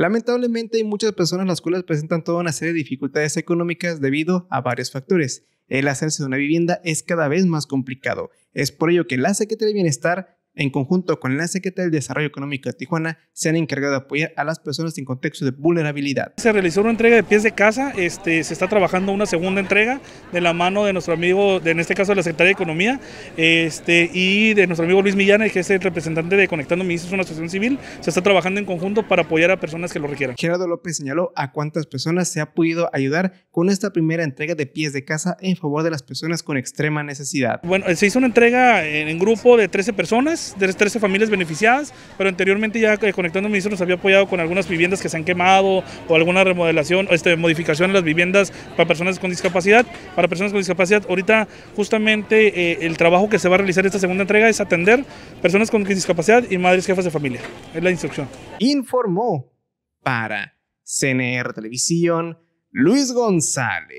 Lamentablemente hay muchas personas las cuales presentan toda una serie de dificultades económicas debido a varios factores. El hacerse de una vivienda es cada vez más complicado. Es por ello que la Secretaría de Bienestar en conjunto con la Secretaría del Desarrollo Económico de Tijuana, se han encargado de apoyar a las personas en contexto de vulnerabilidad. Se realizó una entrega de pies de casa, este, se está trabajando una segunda entrega de la mano de nuestro amigo, de, en este caso de la Secretaría de Economía, este, y de nuestro amigo Luis Millán, que es el representante de Conectando Ministros, una asociación civil, se está trabajando en conjunto para apoyar a personas que lo requieran. Gerardo López señaló a cuántas personas se ha podido ayudar con esta primera entrega de pies de casa en favor de las personas con extrema necesidad. Bueno, se hizo una entrega en grupo de 13 personas, 13 familias beneficiadas, pero anteriormente ya eh, Conectando Ministro nos había apoyado con algunas viviendas que se han quemado o alguna remodelación, este, modificación de las viviendas para personas con discapacidad. Para personas con discapacidad, ahorita justamente eh, el trabajo que se va a realizar esta segunda entrega es atender personas con discapacidad y madres jefas de familia. Es la instrucción. Informó para CNR Televisión Luis González.